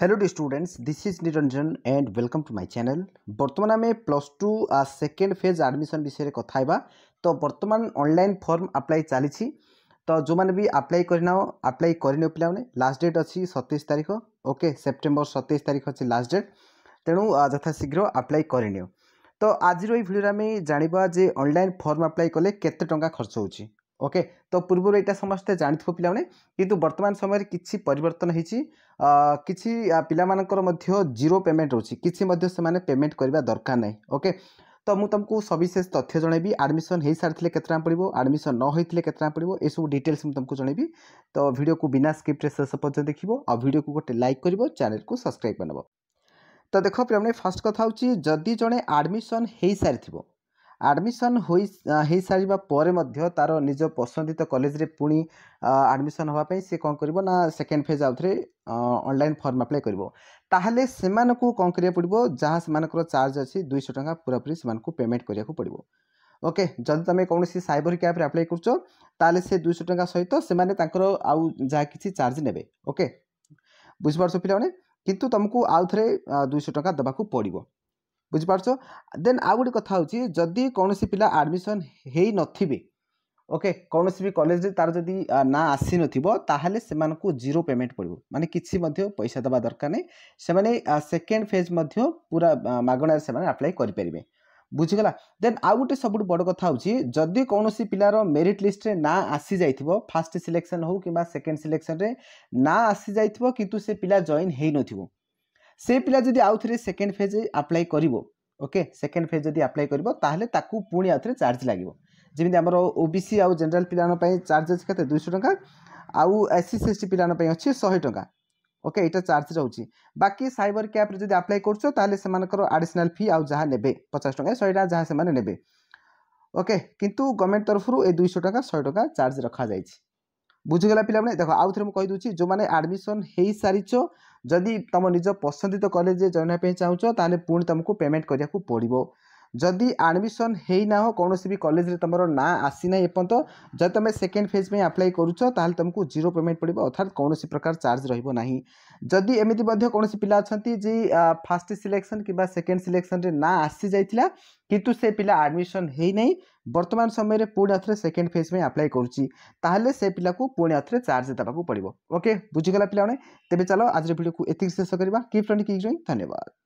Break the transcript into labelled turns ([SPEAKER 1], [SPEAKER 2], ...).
[SPEAKER 1] hello the students this is Niranjan and welcome to my channel বর্তমান আমি plus two second phase admission বিষয়ে কথা হবা তো বর্তমান অনলাইন ফর্ম আপ্লাই চালিছি তো যে বি আপ্লাই করে নাও আপ্লাই করে নিও পিলা লাস্ট ডেট অছি সতেইশ তারিখ ওকে সেপ্টেম্বর সতেইশ তারিখ অছি লাস্ট ডেট তেণু যথাশীঘ্র আপ্লাই করে নিও তো আজির এই ভিডিওরে আমি জাঁয়া যে অনলাইন ফর্ম আপ্লাই কলে কেতে টঙ্কা খরচ হচ্ছে ওকে তো পূর্বর এটা সমস্তে জাঁথিব পিলামানে কিন্তু বর্তমান সময়ের কিছু পরিবর্তন হয়েছি কিছু পিলামানকর মধ্য জিরো পেমেন্ট রয়েছে কিছু মধ্য সেমানে পেমেন্ট করা দরকার নাই ওকে ତ ମୁଁ ତୁମକୁ ସବିଶେଷ ତଥ୍ୟ ଜଣେଇବି ଆଡ଼ମିସନ୍ ହୋଇସାରିଥିଲେ କେତେ ଟଙ୍କା ପଡ଼ିବ ଆଡ଼ମିସନ୍ ନ ହୋଇଥିଲେ କେତେ ଟଙ୍କା ପଡ଼ିବ ଏସବୁ ଡିଟେଲ୍ସ ମୁଁ ତୁମକୁ ଜଣେଇବି ତ ଭିଡ଼ିଓକୁ ବିନା ସ୍କ୍ରିପ୍ଟରେ ଶେଷ ପର୍ଯ୍ୟନ୍ତ ଦେଖିବ ଆଉ ଭିଡ଼ିଓକୁ ଗୋଟେ ଲାଇକ୍ କରିବ ଚ୍ୟାନେଲ୍କୁ ସବସ୍କ୍ରାଇବ୍ କରିନେବ ତ ଦେଖ ପ୍ରେମଣେ ଫାର୍ଷ୍ଟ କଥା ହେଉଛି ଯଦି ଜଣେ ଆଡ଼ମିସନ୍ ହୋଇସାରିଥିବ ଆଡ଼ମିସନ୍ ହୋଇ ହେଇସାରିବା ପରେ ମଧ୍ୟ ତା'ର ନିଜ ପସନ୍ଦିତ କଲେଜରେ ପୁଣି ଆଡ଼ମିସନ୍ ହେବା ପାଇଁ ସେ କ'ଣ କରିବ ନା ସେକେଣ୍ଡ ଫେଜ୍ ଆଉଥରେ ଅନଲାଇନ୍ ଫର୍ମ ଆପ୍ଲାଏ କରିବ ତାହେଲେ ସେମାନଙ୍କୁ କ'ଣ କରିବାକୁ ପଡ଼ିବ ଯାହା ସେମାନଙ୍କର ଚାର୍ଜ ଅଛି ଦୁଇଶହ ଟଙ୍କା ପୁରାପୁରି ସେମାନଙ୍କୁ ପେମେଣ୍ଟ କରିବାକୁ ପଡ଼ିବ ଓକେ ଯଦି ତୁମେ କୌଣସି ସାଇବର କ୍ୟାବ୍ରେ ଆପ୍ଲାଏ କରୁଛ ତାହେଲେ ସେ ଦୁଇଶହ ଟଙ୍କା ସହିତ ସେମାନେ ତାଙ୍କର ଆଉ ଯାହା କିଛି ଚାର୍ଜ ନେବେ ଓକେ ବୁଝିପାରୁଛ ପିଲାମାନେ କିନ୍ତୁ ତୁମକୁ ଆଉ ଥରେ ଦୁଇଶହ ଟଙ୍କା ଦେବାକୁ ପଡ଼ିବ ବୁଝିପାରୁଛ ଦେନ୍ ଆଉ ଗୋଟେ କଥା ହେଉଛି ଯଦି କୌଣସି ପିଲା ଆଡ଼ମିସନ୍ ହେଇନଥିବେ ଓକେ କୌଣସି ବି କଲେଜରେ ତା'ର ଯଦି ନାଁ ଆସିନଥିବ ତାହେଲେ ସେମାନଙ୍କୁ ଜିରୋ ପେମେଣ୍ଟ ପଡ଼ିବ ମାନେ କିଛି ମଧ୍ୟ ପଇସା ଦେବା ଦରକାର ନାହିଁ ସେମାନେ ସେକେଣ୍ଡ ଫେଜ୍ ମଧ୍ୟ ପୁରା ମାଗଣାରେ ସେମାନେ ଆପ୍ଲାଏ କରିପାରିବେ ବୁଝିଗଲା ଦେନ୍ ଆଉ ଗୋଟେ ସବୁଠୁ ବଡ଼ କଥା ହେଉଛି ଯଦି କୌଣସି ପିଲାର ମେରିଟ୍ ଲିଷ୍ଟରେ ନାଁ ଆସିଯାଇଥିବ ଫାର୍ଷ୍ଟ ସିଲେକ୍ସନ୍ ହେଉ କିମ୍ବା ସେକେଣ୍ଡ ସିଲେକ୍ସନ୍ରେ ନାଁ ଆସିଯାଇଥିବ କିନ୍ତୁ ସେ ପିଲା ଜଏନ୍ ହେଇନଥିବ ସେ ପିଲା ଯଦି ଆଉ ଥରେ ସେକେଣ୍ଡ ଫେଜ୍ ଆପ୍ଲାଏ କରିବ ଓକେ ସେକେଣ୍ଡ ଫେଜ୍ ଯଦି ଆପ୍ଲାଏ କରିବ ତାହେଲେ ତାକୁ ପୁଣି ଆଉ ଥରେ ଚାର୍ଜ ଲାଗିବ ଯେମିତି ଆମର ଓ ବି ସି ଆଉ ଜେନେରାଲ୍ ପିଲାଙ୍କ ପାଇଁ ଚାର୍ଜ ଅଛି କେତେ ଦୁଇଶହ ଟଙ୍କା ଆଉ ଏସ୍ ସି ଏସ୍ ଟି ପିଲାଙ୍କ ପାଇଁ ଅଛି ଶହେ ଟଙ୍କା ଓକେ ଏଇଟା ଚାର୍ଜ ରହୁଛି ବାକି ସାଇବର କ୍ୟାବ୍ରେ ଯଦି ଆପ୍ଲାଏ କରୁଛ ତାହେଲେ ସେମାନଙ୍କର ଆଡ଼ିସନାଲ୍ ଫି ଆଉ ଯାହା ନେବେ ପଚାଶ ଟଙ୍କା ଶହେ ଟଙ୍କା ଯାହା ସେମାନେ ନେବେ ଓକେ କିନ୍ତୁ ଗଭର୍ଣ୍ଣମେଣ୍ଟ ତରଫରୁ ଏ ଦୁଇଶହ ଟଙ୍କା ଶହେ ଟଙ୍କା ଚାର୍ଜ ରଖାଯାଇଛି ବୁଝିଗଲା ପିଲାମାନେ ଦେଖ ଆଉ ଥରେ ମୁଁ କହିଦେଉଛି ଯେଉଁମାନେ ଆଡ଼ମିସନ୍ ହୋଇସାରିଛ ଯଦି ତୁମ ନିଜ ପସନ୍ଦିତ କଲେଜରେ ଜଏନ୍ ହେବା ପାଇଁ ଚାହୁଁଛ ତାହେଲେ ପୁଣି ତୁମକୁ ପେମେଣ୍ଟ କରିବାକୁ ପଡ଼ିବ ଯଦି ଆଡ଼ମିସନ୍ ହେଇନାହଁ କୌଣସି ବି କଲେଜରେ ତୁମର ନାଁ ଆସିନାହିଁ ଏପର୍ଯ୍ୟନ୍ତ ଯଦି ତୁମେ ସେକେଣ୍ଡ ଫେଜ୍ ପାଇଁ ଆପ୍ଲାଏ କରୁଛ ତାହେଲେ ତୁମକୁ ଜିରୋ ପେମେଣ୍ଟ ପଡ଼ିବ ଅର୍ଥାତ୍ କୌଣସି ପ୍ରକାର ଚାର୍ଜ ରହିବ ନାହିଁ ଯଦି ଏମିତି ମଧ୍ୟ କୌଣସି ପିଲା ଅଛନ୍ତି ଯେ ଫାର୍ଷ୍ଟ ସିଲେକ୍ସନ୍ କିମ୍ବା ସେକେଣ୍ଡ ସିଲେକ୍ସନ୍ରେ ନାଁ ଆସିଯାଇଥିଲା କିନ୍ତୁ ସେ ପିଲା ଆଡ଼ମିସନ୍ ହେଇନାହିଁ ବର୍ତ୍ତମାନ ସମୟରେ ପୁଣି ଆଉଥରେ ସେକେଣ୍ଡ ଫେଜ୍ ପାଇଁ ଆପ୍ଲାଏ କରୁଛି ତାହେଲେ ସେ ପିଲାକୁ ପୁଣି ଆଉଥରେ ଚାର୍ଜ ଦେବାକୁ ପଡ଼ିବ ଓକେ ବୁଝିଗଲା ପିଲାମାନେ ତେବେ ଚାଲ ଆଜିର ଭିଡ଼ିଓକୁ ଏତିକି ଶେଷ କରିବା କିପ୍ ରନ୍ କିକ୍ ଜଇଁ ଧନ୍ୟବାଦ